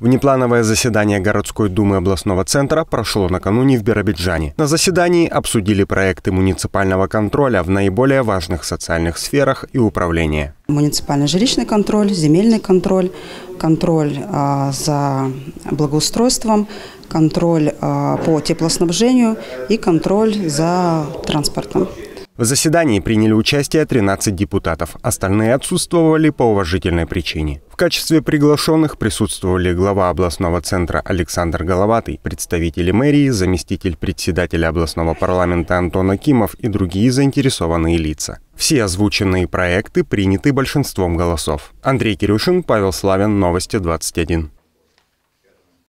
Внеплановое заседание городской думы областного центра прошло накануне в Биробиджане. На заседании обсудили проекты муниципального контроля в наиболее важных социальных сферах и управления. Муниципальный жилищный контроль, земельный контроль, контроль а, за благоустройством, контроль а, по теплоснабжению и контроль за транспортом. В заседании приняли участие 13 депутатов, остальные отсутствовали по уважительной причине. В качестве приглашенных присутствовали глава областного центра Александр Головатый, представители мэрии, заместитель председателя областного парламента Антон Акимов и другие заинтересованные лица. Все озвученные проекты приняты большинством голосов. Андрей Кирюшин, Павел Славин, Новости 21.